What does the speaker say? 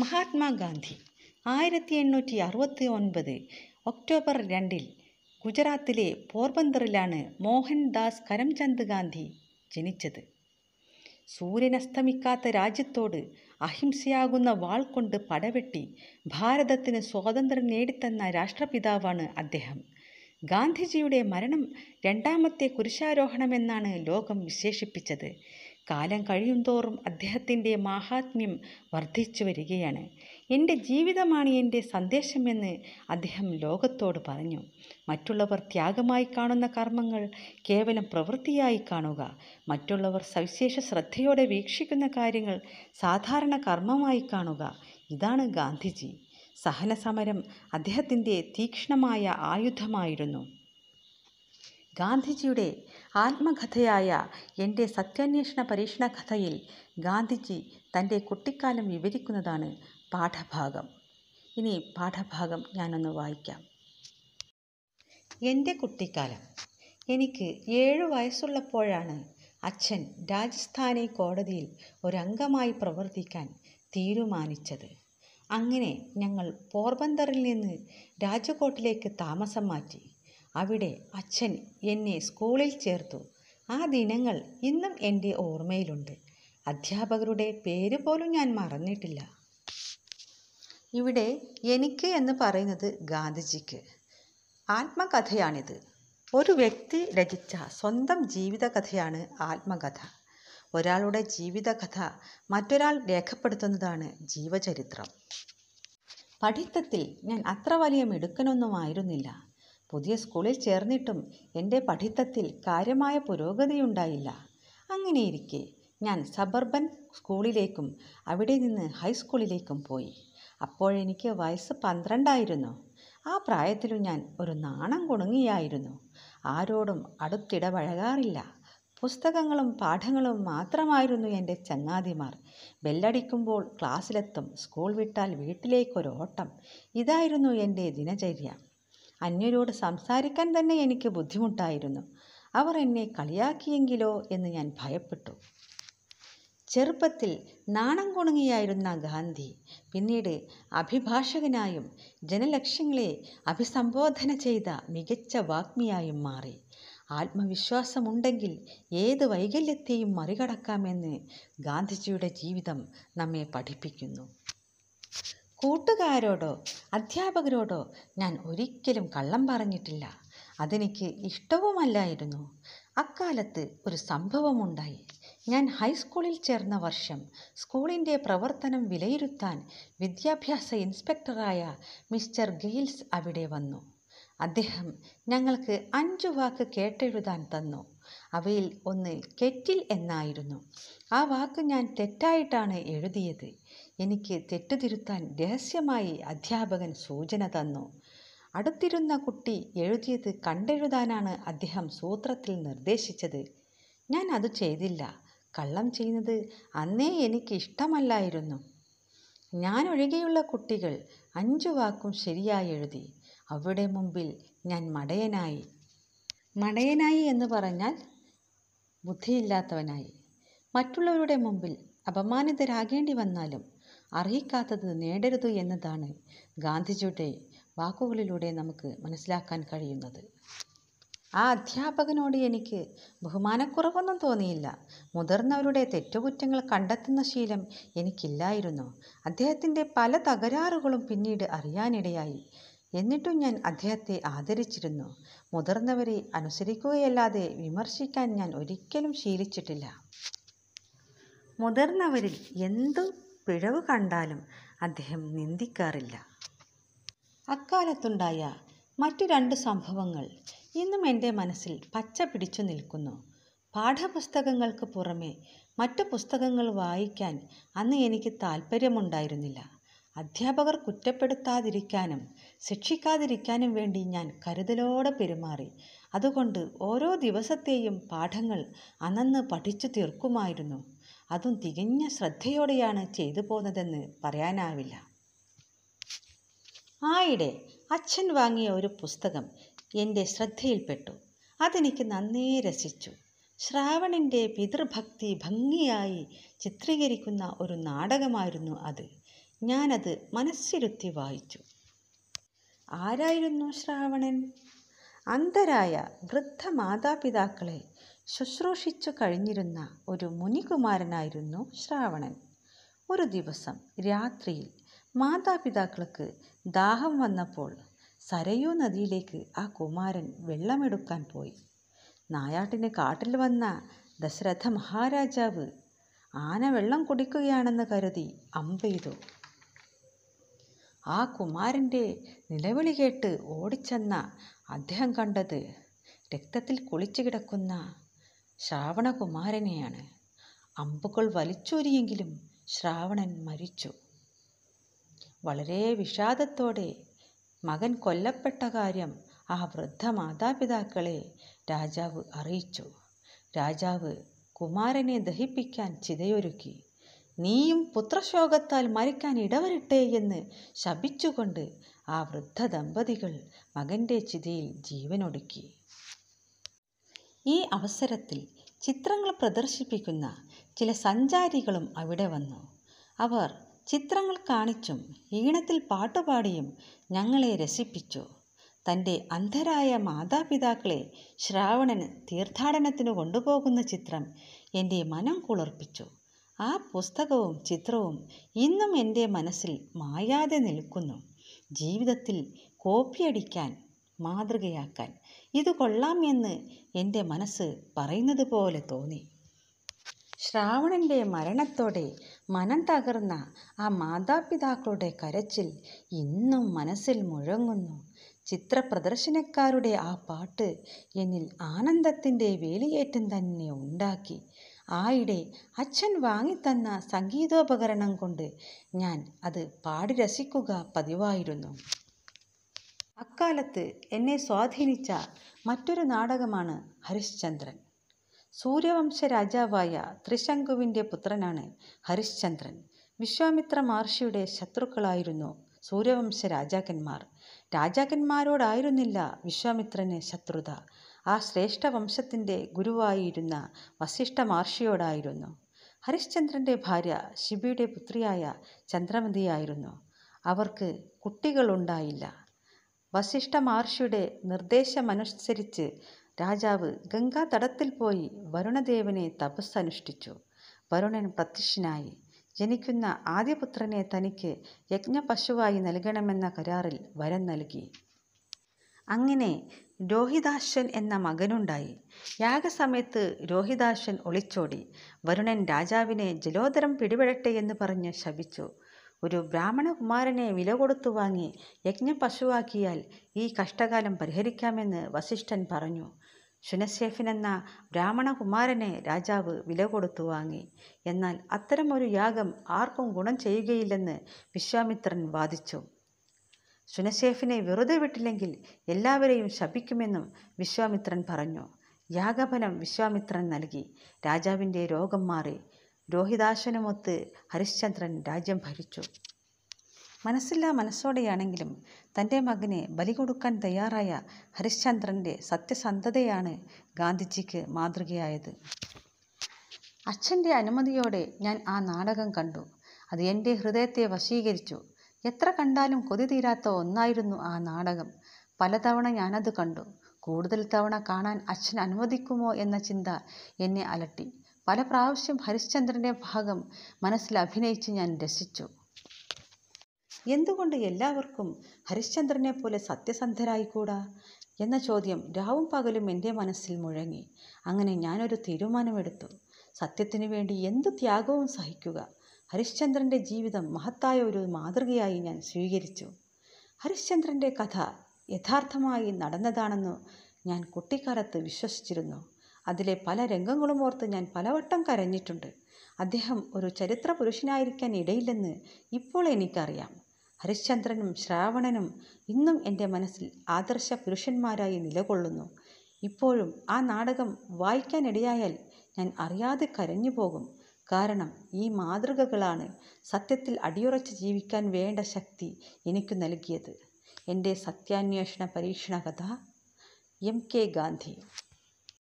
മഹാത്മാഗാന്ധി ആയിരത്തി എണ്ണൂറ്റി അറുപത്തി ഒൻപത് ഒക്ടോബർ രണ്ടിൽ ഗുജറാത്തിലെ പോർബന്തറിലാണ് മോഹൻദാസ് കരംചന്ദ് ഗാന്ധി ജനിച്ചത് സൂര്യൻ അസ്തമിക്കാത്ത രാജ്യത്തോട് അഹിംസയാകുന്ന വാൾ കൊണ്ട് പടവെട്ടി ഭാരതത്തിന് സ്വാതന്ത്ര്യം നേടിത്തന്ന രാഷ്ട്രപിതാവാണ് അദ്ദേഹം ഗാന്ധിജിയുടെ മരണം രണ്ടാമത്തെ കുരിശാരോഹണമെന്നാണ് ലോകം വിശേഷിപ്പിച്ചത് കാലം തോറും അദ്ദേഹത്തിൻ്റെ മാഹാത്മ്യം വർദ്ധിച്ചു വരികയാണ് എൻ്റെ ജീവിതമാണ് എൻ്റെ സന്ദേശമെന്ന് അദ്ദേഹം ലോകത്തോട് പറഞ്ഞു മറ്റുള്ളവർ ത്യാഗമായി കാണുന്ന കർമ്മങ്ങൾ കേവലം പ്രവൃത്തിയായി കാണുക മറ്റുള്ളവർ സവിശേഷ ശ്രദ്ധയോടെ വീക്ഷിക്കുന്ന കാര്യങ്ങൾ സാധാരണ കർമ്മമായി കാണുക ഇതാണ് ഗാന്ധിജി സഹനസമരം അദ്ദേഹത്തിൻ്റെ തീക്ഷ്ണമായ ആയുധമായിരുന്നു ഗാന്ധിജിയുടെ ആത്മകഥയായ എൻ്റെ സത്യാന്വേഷണ പരീക്ഷണ കഥയിൽ ഗാന്ധിജി തൻ്റെ കുട്ടിക്കാലം വിവരിക്കുന്നതാണ് പാഠഭാഗം ഇനി പാഠഭാഗം ഞാനൊന്ന് വായിക്കാം എൻ്റെ കുട്ടിക്കാലം എനിക്ക് ഏഴു വയസ്സുള്ളപ്പോഴാണ് അച്ഛൻ രാജസ്ഥാനി കോടതിയിൽ ഒരംഗമായി പ്രവർത്തിക്കാൻ തീരുമാനിച്ചത് അങ്ങനെ ഞങ്ങൾ പോർബന്ദറിൽ നിന്ന് രാജകോട്ടിലേക്ക് താമസം മാറ്റി അവിടെ അച്ഛൻ എന്നെ സ്കൂളിൽ ചേർത്തു ആ ദിനങ്ങൾ ഇന്നും എൻ്റെ ഓർമ്മയിലുണ്ട് അധ്യാപകരുടെ പേര് പോലും ഞാൻ മറന്നിട്ടില്ല ഇവിടെ എനിക്ക് എന്ന് പറയുന്നത് ഗാന്ധിജിക്ക് ആത്മകഥയാണിത് ഒരു വ്യക്തി രചിച്ച സ്വന്തം ജീവിതകഥയാണ് ആത്മകഥ ഒരാളുടെ ജീവിതകഥ മറ്റൊരാൾ രേഖപ്പെടുത്തുന്നതാണ് ജീവചരിത്രം പഠിത്തത്തിൽ ഞാൻ അത്ര വലിയ മിടുക്കനൊന്നും ആയിരുന്നില്ല പുതിയ സ്കൂളിൽ ചേർന്നിട്ടും എൻ്റെ പഠിത്തത്തിൽ കാര്യമായ പുരോഗതിയുണ്ടായില്ല അങ്ങനെയിരിക്കെ ഞാൻ സബർബൻ സ്കൂളിലേക്കും അവിടെ നിന്ന് ഹൈസ്കൂളിലേക്കും പോയി അപ്പോഴെനിക്ക് വയസ്സ് പന്ത്രണ്ടായിരുന്നു ആ പ്രായത്തിലും ഞാൻ ഒരു നാണം കുണുങ്ങിയായിരുന്നു ആരോടും അടുത്തിടപഴകാറില്ല പുസ്തകങ്ങളും പാഠങ്ങളും മാത്രമായിരുന്നു എൻ്റെ ചങ്ങാതിമാർ ബെല്ലടിക്കുമ്പോൾ ക്ലാസ്സിലെത്തും സ്കൂൾ വിട്ടാൽ വീട്ടിലേക്കൊരു ഓട്ടം ഇതായിരുന്നു എൻ്റെ ദിനചര്യ അന്യരോട് സംസാരിക്കാൻ തന്നെ എനിക്ക് ബുദ്ധിമുട്ടായിരുന്നു അവർ എന്നെ കളിയാക്കിയെങ്കിലോ എന്ന് ഞാൻ ഭയപ്പെട്ടു ചെറുപ്പത്തിൽ നാണം കുണുങ്ങിയായിരുന്ന ഗാന്ധി പിന്നീട് അഭിഭാഷകനായും ജനലക്ഷ്യങ്ങളെ അഭിസംബോധന ചെയ്ത മികച്ച വാഗ്മിയായും മാറി ആത്മവിശ്വാസമുണ്ടെങ്കിൽ ഏത് വൈകല്യത്തെയും മറികടക്കാമെന്ന് ഗാന്ധിജിയുടെ ജീവിതം നമ്മെ പഠിപ്പിക്കുന്നു കൂട്ടുകാരോടോ അധ്യാപകരോടോ ഞാൻ ഒരിക്കലും കള്ളം പറഞ്ഞിട്ടില്ല അതെനിക്ക് ഇഷ്ടവുമല്ലായിരുന്നു അക്കാലത്ത് ഒരു സംഭവമുണ്ടായി ഞാൻ ഹൈസ്കൂളിൽ ചേർന്ന വർഷം സ്കൂളിൻ്റെ പ്രവർത്തനം വിലയിരുത്താൻ വിദ്യാഭ്യാസ ഇൻസ്പെക്ടറായ മിസ്റ്റർ ഗെയിൽസ് അവിടെ വന്നു അദ്ദേഹം ഞങ്ങൾക്ക് അഞ്ചു വാക്ക് കേട്ടെഴുതാൻ തന്നു അവയിൽ ഒന്ന് കെറ്റിൽ എന്നായിരുന്നു ആ വാക്ക് ഞാൻ തെറ്റായിട്ടാണ് എഴുതിയത് എനിക്ക് തെറ്റ് രഹസ്യമായി അധ്യാപകൻ സൂചന തന്നു അടുത്തിരുന്ന കുട്ടി എഴുതിയത് കണ്ടെഴുതാനാണ് അദ്ദേഹം സൂത്രത്തിൽ നിർദ്ദേശിച്ചത് ഞാൻ അത് ചെയ്തില്ല കള്ളം ചെയ്യുന്നത് അന്നേ എനിക്ക് ഇഷ്ടമല്ലായിരുന്നു ഞാൻ ഒഴികെയുള്ള കുട്ടികൾ അഞ്ചു വാക്കും ശരിയായി എഴുതി അവിടെ മുമ്പിൽ ഞാൻ മടയനായി മടയനായി എന്ന് പറഞ്ഞാൽ ബുദ്ധിയില്ലാത്തവനായി മറ്റുള്ളവരുടെ മുമ്പിൽ അപമാനിതരാകേണ്ടി വന്നാലും അർഹിക്കാത്തത് നേടരുത് എന്നതാണ് ഗാന്ധിജിയുടെ വാക്കുകളിലൂടെ നമുക്ക് മനസ്സിലാക്കാൻ കഴിയുന്നത് ആ അധ്യാപകനോട് എനിക്ക് ബഹുമാനക്കുറവൊന്നും തോന്നിയില്ല മുതിർന്നവരുടെ തെറ്റുകുറ്റങ്ങൾ കണ്ടെത്തുന്ന ശീലം എനിക്കില്ലായിരുന്നു അദ്ദേഹത്തിൻ്റെ പല തകരാറുകളും പിന്നീട് അറിയാനിടയായി എന്നിട്ടും ഞാൻ അദ്ദേഹത്തെ ആദരിച്ചിരുന്നു മുതിർന്നവരെ അനുസരിക്കുകയല്ലാതെ വിമർശിക്കാൻ ഞാൻ ഒരിക്കലും ശീലിച്ചിട്ടില്ല മുതിർന്നവരിൽ എന്തു പിഴവ് കണ്ടാലും അദ്ദേഹം നിന്ദിക്കാറില്ല അക്കാലത്തുണ്ടായ മറ്റു രണ്ട് സംഭവങ്ങൾ ഇന്നും എൻ്റെ മനസ്സിൽ പച്ച പിടിച്ചു നിൽക്കുന്നു പാഠപുസ്തകങ്ങൾക്ക് പുറമെ മറ്റു പുസ്തകങ്ങൾ വായിക്കാൻ അന്ന് എനിക്ക് താല്പര്യമുണ്ടായിരുന്നില്ല അധ്യാപകർ കുറ്റപ്പെടുത്താതിരിക്കാനും ശിക്ഷിക്കാതിരിക്കാനും വേണ്ടി ഞാൻ കരുതലോടെ പെരുമാറി അതുകൊണ്ട് ഓരോ ദിവസത്തെയും പാഠങ്ങൾ അന്നന്ന് പഠിച്ചു തീർക്കുമായിരുന്നു അതും തികഞ്ഞ ശ്രദ്ധയോടെയാണ് ചെയ്തു പോകുന്നതെന്ന് പറയാനാവില്ല ആയിടെ അച്ഛൻ വാങ്ങിയ ഒരു പുസ്തകം എൻ്റെ ശ്രദ്ധയിൽപ്പെട്ടു അതെനിക്ക് നന്നേ രസിച്ചു ശ്രാവണിൻ്റെ പിതൃഭക്തി ഭംഗിയായി ചിത്രീകരിക്കുന്ന ഒരു നാടകമായിരുന്നു അത് ഞാനത് മനസ്സിരുത്തി വായിച്ചു ആരായിരുന്നു ശ്രാവണൻ അന്ധരായ വൃദ്ധ മാതാപിതാക്കളെ ശുശ്രൂഷിച്ചു കഴിഞ്ഞിരുന്ന ഒരു മുനികുമാരനായിരുന്നു ശ്രാവണൻ ഒരു ദിവസം രാത്രിയിൽ മാതാപിതാക്കൾക്ക് ദാഹം വന്നപ്പോൾ സരയൂ നദിയിലേക്ക് ആ കുമാരൻ വെള്ളമെടുക്കാൻ പോയി നായാട്ടിന് കാട്ടിൽ വന്ന ദശരഥ മഹാരാജാവ് ആന വെള്ളം കുടിക്കുകയാണെന്ന് കരുതി അമ്പെയ്തു ആ കുമാരൻ്റെ നിലവിളി കേട്ട് ഓടിച്ചെന്ന അദ്ദേഹം കണ്ടത് രക്തത്തിൽ കുളിച്ചു കിടക്കുന്ന ശ്രാവണകുമാരനെയാണ് അമ്പുകൾ വലിച്ചൊരിയെങ്കിലും ശ്രാവണൻ മരിച്ചു വളരെ വിഷാദത്തോടെ മകൻ കൊല്ലപ്പെട്ട കാര്യം ആ വൃദ്ധ മാതാപിതാക്കളെ രാജാവ് അറിയിച്ചു രാജാവ് കുമാരനെ ദഹിപ്പിക്കാൻ ചിതയൊരുക്കി നീയും പുത്രശോകത്താൽ മരിക്കാൻ ഇടവരട്ടെ എന്ന് ശപിച്ചുകൊണ്ട് ആ വൃദ്ധ ദമ്പതികൾ മകൻ്റെ ചിതയിൽ ജീവനൊടുക്കി ഈ അവസരത്തിൽ ചിത്രങ്ങൾ പ്രദർശിപ്പിക്കുന്ന ചില സഞ്ചാരികളും അവിടെ വന്നു അവർ ചിത്രങ്ങൾ കാണിച്ചും ഈണത്തിൽ പാട്ടുപാടിയും ഞങ്ങളെ രസിപ്പിച്ചു തൻ്റെ അന്ധരായ മാതാപിതാക്കളെ ശ്രാവണന് തീർത്ഥാടനത്തിന് കൊണ്ടുപോകുന്ന ചിത്രം എൻ്റെ മനം കുളിർപ്പിച്ചു ആ പുസ്തകവും ചിത്രവും ഇന്നും എൻ്റെ മനസ്സിൽ മായാതെ നിൽക്കുന്നു ജീവിതത്തിൽ കോപ്പിയടിക്കാൻ മാതൃകയാക്കാൻ ഇത് കൊള്ളാം എന്ന് എൻ്റെ മനസ്സ് പറയുന്നത് പോലെ തോന്നി ശ്രാവണൻ്റെ മരണത്തോടെ മനം തകർന്ന ആ മാതാപിതാക്കളുടെ കരച്ചിൽ ഇന്നും മനസ്സിൽ മുഴങ്ങുന്നു ചിത്ര പ്രദർശനക്കാരുടെ ആ പാട്ട് എന്നിൽ ആനന്ദത്തിൻ്റെ വേലിയേറ്റം തന്നെ ഉണ്ടാക്കി ആയിടെ അച്ഛൻ വാങ്ങിത്തന്ന സംഗീതോപകരണം കൊണ്ട് ഞാൻ അത് പാടി രസിക്കുക പതിവായിരുന്നു അക്കാലത്ത് എന്നെ സ്വാധീനിച്ച മറ്റൊരു നാടകമാണ് ഹരിശ്ചന്ദ്രൻ സൂര്യവംശ രാജാവായ ത്രിശങ്കുവിൻ്റെ പുത്രനാണ് ഹരിശ്ചന്ദ്രൻ വിശ്വാമിത്ര മഹർഷിയുടെ ശത്രുക്കളായിരുന്നു സൂര്യവംശ രാജാക്കന്മാർ രാജാക്കന്മാരോടായിരുന്നില്ല വിശ്വാമിത്രന് ശത്രുത ആ ശ്രേഷ്ഠ വംശത്തിൻ്റെ ഗുരുവായിരുന്ന വസിഷ്ഠ മഹർഷിയോടായിരുന്നു ഹരിശ്ചന്ദ്രൻ്റെ ഭാര്യ ശിബിയുടെ പുത്രിയായ ചന്ദ്രമതിയായിരുന്നു അവർക്ക് കുട്ടികളുണ്ടായില്ല വസിഷ്ഠ മഹർഷിയുടെ നിർദ്ദേശമനുസരിച്ച് രാജാവ് ഗംഗാതടത്തിൽ പോയി വരുണദേവനെ തപസ് അനുഷ്ഠിച്ചു വരുണൻ പ്രത്യക്ഷനായി ജനിക്കുന്ന ആദ്യപുത്രനെ തനിക്ക് യജ്ഞപശുവായി നൽകണമെന്ന കരാറിൽ വരം നൽകി അങ്ങനെ രോഹിദാശൻ എന്ന മകനുണ്ടായി യാഗസമയത്ത് രോഹിദാശൻ ഒളിച്ചോടി വരുണൻ രാജാവിനെ ജലോദരം പിടിപെടട്ടെ എന്ന് പറഞ്ഞ് ശപിച്ചു ഒരു ബ്രാഹ്മണകുമാരനെ വില കൊടുത്തു വാങ്ങി പശുവാക്കിയാൽ ഈ കഷ്ടകാലം പരിഹരിക്കാമെന്ന് വസിഷ്ഠൻ പറഞ്ഞു എന്ന ബ്രാഹ്മണകുമാരനെ രാജാവ് വില കൊടുത്തു വാങ്ങി എന്നാൽ അത്തരമൊരു യാഗം ആർക്കും ഗുണം ചെയ്യുകയില്ലെന്ന് വിശ്വാമിത്രൻ വാദിച്ചു ശുനശേഫിനെ വെറുതെ വിട്ടില്ലെങ്കിൽ എല്ലാവരെയും ശപിക്കുമെന്നും വിശ്വാമിത്രൻ പറഞ്ഞു യാഗഫലം വിശ്വാമിത്രൻ നൽകി രാജാവിൻ്റെ രോഗം മാറി രോഹിതാശ്വനുമൊത്ത് ഹരിശ്ചന്ദ്രൻ രാജ്യം ഭരിച്ചു മനസ്സില്ല മനസ്സോടെയാണെങ്കിലും തൻ്റെ മകനെ ബലി കൊടുക്കാൻ തയ്യാറായ ഹരിശ്ചന്ദ്രൻ്റെ സത്യസന്ധതയാണ് ഗാന്ധിജിക്ക് മാതൃകയായത് അച്ഛൻ്റെ അനുമതിയോടെ ഞാൻ ആ നാടകം കണ്ടു അത് എൻ്റെ ഹൃദയത്തെ വശീകരിച്ചു എത്ര കണ്ടാലും കൊതി തീരാത്ത ഒന്നായിരുന്നു ആ നാടകം പലതവണ ഞാനത് കണ്ടു കൂടുതൽ തവണ കാണാൻ അച്ഛൻ അനുവദിക്കുമോ എന്ന ചിന്ത എന്നെ അലട്ടി പല പ്രാവശ്യം ഹരിശ്ചന്ദ്രൻ്റെ ഭാഗം മനസ്സിൽ അഭിനയിച്ച് ഞാൻ രസിച്ചു എന്തുകൊണ്ട് എല്ലാവർക്കും ഹരിശ്ചന്ദ്രനെ പോലെ സത്യസന്ധരായിക്കൂടാ എന്ന ചോദ്യം രാവും പകലും എൻ്റെ മനസ്സിൽ മുഴങ്ങി അങ്ങനെ ഞാനൊരു തീരുമാനമെടുത്തു സത്യത്തിനു വേണ്ടി എന്തു ത്യാഗവും സഹിക്കുക ഹരിശ്ചന്ദ്രൻ്റെ ജീവിതം മഹത്തായ ഒരു മാതൃകയായി ഞാൻ സ്വീകരിച്ചു ഹരിശ്ചന്ദ്രൻ്റെ കഥ യഥാർത്ഥമായി നടന്നതാണെന്ന് ഞാൻ കുട്ടിക്കാലത്ത് വിശ്വസിച്ചിരുന്നു അതിലെ പല രംഗങ്ങളും ഓർത്ത് ഞാൻ പലവട്ടം കരഞ്ഞിട്ടുണ്ട് അദ്ദേഹം ഒരു ചരിത്ര പുരുഷനായിരിക്കാൻ ഇടയില്ലെന്ന് ഇപ്പോൾ എനിക്കറിയാം ഹരിശ്ചന്ദ്രനും ശ്രാവണനും ഇന്നും എൻ്റെ മനസ്സിൽ ആദർശ പുരുഷന്മാരായി നിലകൊള്ളുന്നു ഇപ്പോഴും ആ നാടകം വായിക്കാനിടയായാൽ ഞാൻ അറിയാതെ കരഞ്ഞു പോകും കാരണം ഈ മാതൃകകളാണ് സത്യത്തിൽ അടിയുറച്ച് ജീവിക്കാൻ വേണ്ട ശക്തി എനിക്ക് നൽകിയത് എൻ്റെ സത്യാന്വേഷണ പരീക്ഷണ കഥ എം കെ ഗാന്ധി